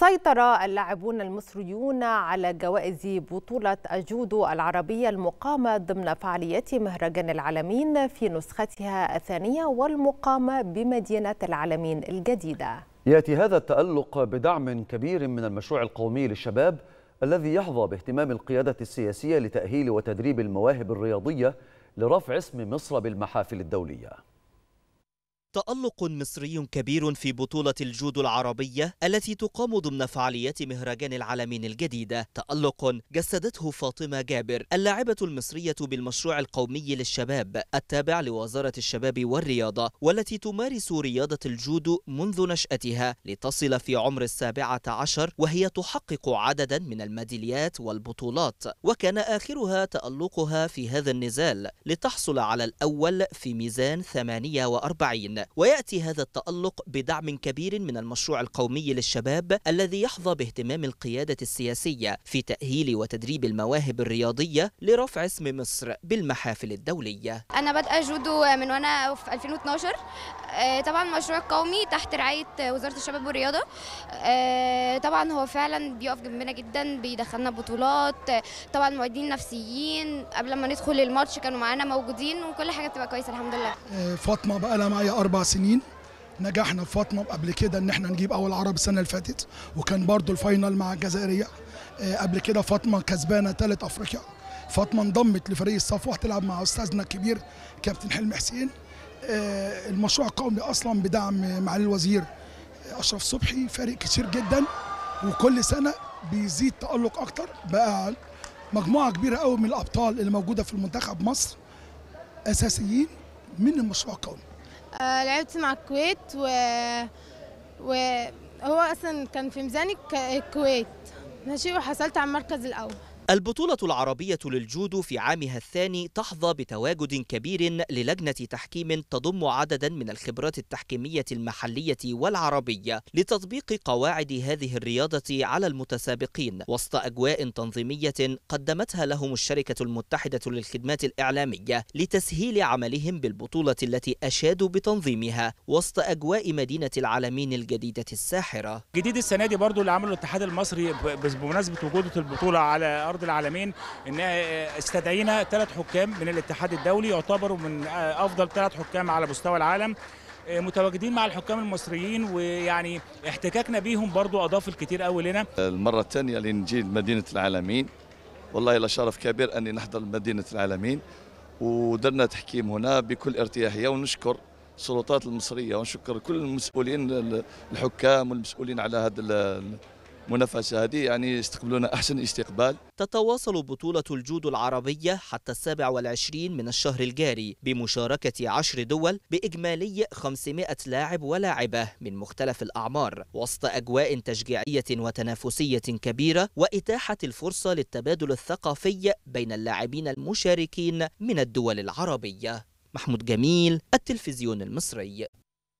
سيطر اللاعبون المصريون على جوائز بطولة الجودو العربية المقامة ضمن فعالية مهرجان العالمين في نسختها الثانية والمقامة بمدينة العالمين الجديدة يأتي هذا التألق بدعم كبير من المشروع القومي للشباب الذي يحظى باهتمام القيادة السياسية لتأهيل وتدريب المواهب الرياضية لرفع اسم مصر بالمحافل الدولية تألق مصري كبير في بطولة الجودو العربية التي تقام ضمن فعاليات مهرجان العالمين الجديدة تألق جسدته فاطمة جابر اللاعبة المصرية بالمشروع القومي للشباب التابع لوزارة الشباب والرياضة والتي تمارس رياضة الجودو منذ نشأتها لتصل في عمر السابعة عشر وهي تحقق عددا من الميداليات والبطولات وكان آخرها تألقها في هذا النزال لتحصل على الأول في ميزان 48 ويأتي هذا التألق بدعم كبير من المشروع القومي للشباب الذي يحظى باهتمام القيادة السياسية في تأهيل وتدريب المواهب الرياضية لرفع اسم مصر بالمحافل الدولية أنا بادئة جودو من وأنا في 2012 آه، طبعا مشروع قومي تحت رعاية وزارة الشباب والرياضة آه، طبعا هو فعلا بيقف جنبنا جدا بيدخلنا بطولات آه، طبعا معدين نفسيين قبل ما ندخل الماتش كانوا معانا موجودين وكل حاجة بتبقى كويسة الحمد لله فاطمة بقى لها معايا أربع اربع سنين نجحنا في فاطمه قبل كده ان احنا نجيب اول عرب السنه اللي فاتت وكان برضو الفاينل مع الجزائريه آه، قبل كده فاطمه كسبانه ثالث افريقيا فاطمه انضمت لفريق الصف وهتلعب مع استاذنا الكبير كابتن حلمي حسين آه، المشروع القومي اصلا بدعم معالي الوزير اشرف صبحي فريق كتير جدا وكل سنه بيزيد تالق اكتر بقى مجموعه كبيره قوي من الابطال اللي موجوده في المنتخب مصر اساسيين من المشروع القومي آه، لعبت مع الكويت و وهو اصلا كان في ميزاني الكويت ماشي وحصلت على المركز الاول البطولة العربية للجودو في عامها الثاني تحظى بتواجد كبير للجنة تحكيم تضم عددا من الخبرات التحكيمية المحلية والعربية لتطبيق قواعد هذه الرياضة على المتسابقين وسط أجواء تنظيمية قدمتها لهم الشركة المتحدة للخدمات الإعلامية لتسهيل عملهم بالبطولة التي أشادوا بتنظيمها وسط أجواء مدينة العالمين الجديدة الساحرة جديد السنة دي برضو اللي عمله الاتحاد المصري بمناسبة وجوده البطولة على ارض العالمين ان استدعينا ثلاث حكام من الاتحاد الدولي يعتبروا من افضل ثلاث حكام على مستوى العالم متواجدين مع الحكام المصريين ويعني احتكاكنا بيهم برضو اضاف الكثير قوي لنا المره الثانيه اللي نجي لمدينه العالمين والله لا شرف كبير اني نحضر مدينه العالمين ودرنا تحكيم هنا بكل ارتياحيه ونشكر السلطات المصريه ونشكر كل المسؤولين الحكام والمسؤولين على هذا المنافسه هذه يعني استقبلونا احسن استقبال تتواصل بطوله الجودو العربيه حتى السابع والعشرين من الشهر الجاري بمشاركه عشر دول باجمالي 500 لاعب ولاعبه من مختلف الاعمار وسط اجواء تشجيعيه وتنافسيه كبيره واتاحه الفرصه للتبادل الثقافي بين اللاعبين المشاركين من الدول العربيه محمود جميل التلفزيون المصري